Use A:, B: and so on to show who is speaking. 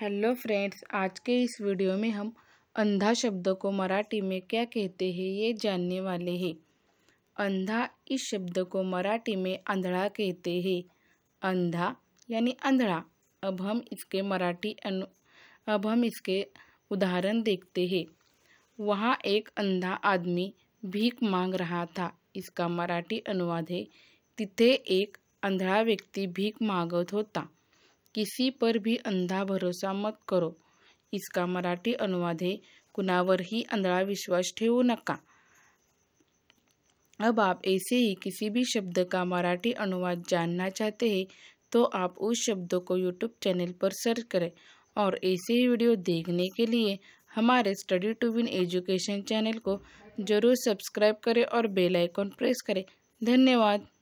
A: hello friends आज के इस वीडियो में हम अंधा शब्द को मराठी में क्या कहते हैं ये जानने वाले हैं अंधा इस शब्द को मराठी में अंधड़ा कहते हैं अंधा यानी अंधड़ा अब हम इसके मराठी अनु अब हम इसके उदाहरण देखते हैं वहाँ एक अंधा आदमी भीख मांग रहा था इसका मराठी अनुवाद है तिथे एक अंधड़ा व्यक्ति भीख मांगत होता किसी पर भी अंधा भरोसा मत करो इसका मराठी अनुवाद है कुनावर ही अंधा विश्वास ठेव नका अब आप ऐसे ही किसी भी शब्द का मराठी अनुवाद जानना चाहते हैं तो आप उस शब्द को यूट्यूब चैनल पर सर्च करें और ऐसे ही वीडियो देखने के लिए हमारे study to win education channel को ज़रूर सब्सक्राइब करें और बेल आइकन प्रेस करें धन्यवाद